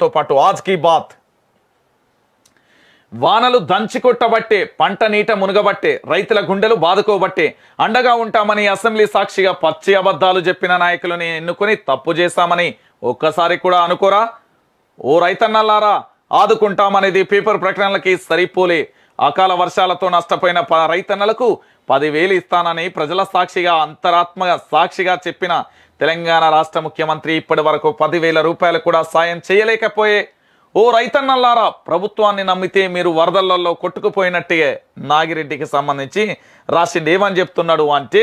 తో పాటు ఆజ్ key bath వానలు దంచికొట్టబట్టే పంట నీట మునగబట్టే రైతుల గుండెలు బాదుకోబట్టే అండగా ఉంటామని అసెంబ్లీ సాక్షిగా పచ్చి అబద్ధాలు చెప్పిన నాయకులని ఎన్నుకొని తప్పు చేశామని ఒక్కసారి కూడా అనుకోరా ఓ రైతన్నల్లారా ఆదుకుంటామనేది పేపర్ ప్రకటనలకి సరిపోలే అకాల వర్షాలతో నష్టపోయిన రైతన్నలకు పదివేలు ఇస్తానని ప్రజల సాక్షిగా అంతరాత్మ సాక్షిగా చెప్పిన తెలంగాణ రాష్ట్ర ముఖ్యమంత్రి ఇప్పటి వరకు పదివేల రూపాయలు కూడా సాయం చేయలేకపోయే ఓ రైతన్నల్లారా ప్రభుత్వాన్ని నమ్మితే మీరు వరదలలో కొట్టుకుపోయినట్టే నాగిరెడ్డికి సంబంధించి రాసింది ఏమని చెప్తున్నాడు అంటే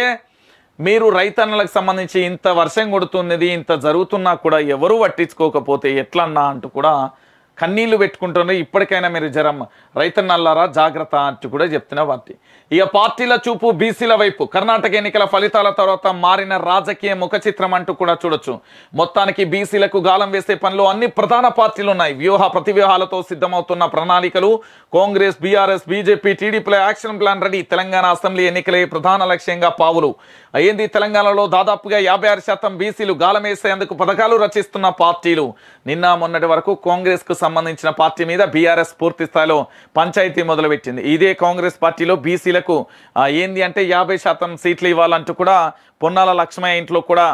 మీరు రైతన్నలకు సంబంధించి ఇంత వర్షం కొడుతున్నది ఇంత జరుగుతున్నా కూడా ఎవరు పట్టించుకోకపోతే ఎట్లన్నా అంటూ కూడా కన్నీళ్లు పెట్టుకుంటున్నారు ఇప్పటికైనా మీరు రైతు రైతన్నల్లారా జాగ్రత్త అంటూ కూడా చెప్తున్న పార్టీ ఇక పార్టీల చూపు బీసీల వైపు కర్ణాటక ఎన్నికల ఫలితాల తర్వాత మారిన రాజకీయ ముఖ అంటూ కూడా చూడొచ్చు మొత్తానికి బీసీలకు గాలం వేసే పనిలో అన్ని ప్రధాన పార్టీలు ఉన్నాయి వ్యూహ ప్రతివ్యూహాలతో సిద్ధమవుతున్న ప్రణాళికలు కాంగ్రెస్ బీఆర్ఎస్ బీజేపీ టీడీపీల action plan ready Telangana assembly ఎన్నికలే ప్రధాన లక్ష్యంగా పావులు అయ్యింది తెలంగాణలో దాదాపుగా యాభై ఆరు శాతం బీసీలు గాలం వేసేందుకు పథకాలు రచిస్తున్న పార్టీలు నిన్న మొన్నటి వరకు కాంగ్రెస్కు సంబంధించిన పార్టీ మీద బీఆర్ఎస్ పూర్తి స్థాయిలో పంచాయతీ మొదలుపెట్టింది ఇదే కాంగ్రెస్ పార్టీలో బీసీలకు ఏంది అంటే యాభై శాతం సీట్లు ఇవ్వాలంటూ కూడా పొన్నాల లక్ష్మయ్య ఇంట్లో కూడా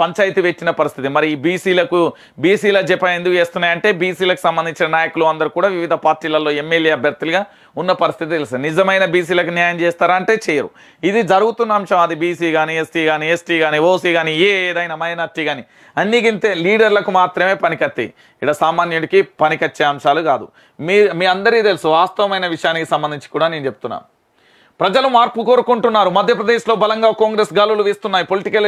పంచాయతీ వచ్చిన పరిస్థితి మరి ఈ బీసీలకు బీసీల జప ఎందుకు చేస్తున్నాయంటే బీసీలకు సంబంధించిన నాయకులు అందరూ కూడా వివిధ పార్టీలలో ఎమ్మెల్యే అభ్యర్థులుగా ఉన్న పరిస్థితి తెలుసు నిజమైన బీసీలకు న్యాయం చేస్తారా అంటే చేయరు ఇది జరుగుతున్న అంశం అది బీసీ కానీ ఎస్టీ కానీ ఎస్టీ కానీ ఓసీ కానీ ఏ ఏదైనా మైనార్టీ కానీ అన్ని గింతే లీడర్లకు మాత్రమే పనికత్తాయి ఇక్కడ సామాన్యుడికి పనికొచ్చే అంశాలు కాదు మీ మీ అందరికీ తెలుసు వాస్తవమైన విషయానికి సంబంధించి కూడా నేను చెప్తున్నాను ప్రజలు మార్పు కోరుకుంటున్నారు మధ్యప్రదేశ్లో బలంగా కాంగ్రెస్ గాలులు వేస్తున్నాయి పొలిటికల్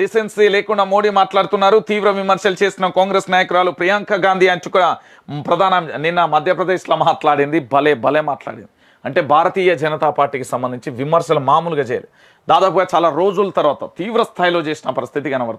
డిసెన్సీ లేకుండా మోడీ మాట్లాడుతున్నారు తీవ్ర విమర్శలు చేసిన కాంగ్రెస్ నాయకురాలు ప్రియాంక గాంధీ అంచు కూడా ప్రధాన నిన్న మధ్యప్రదేశ్లో మాట్లాడింది భలే భలే మాట్లాడింది అంటే భారతీయ జనతా పార్టీకి సంబంధించి విమర్శలు మామూలుగా చేయాలి దాదాపుగా చాలా రోజుల తర్వాత తీవ్ర స్థాయిలో చేసిన పరిస్థితి కనబడుతుంది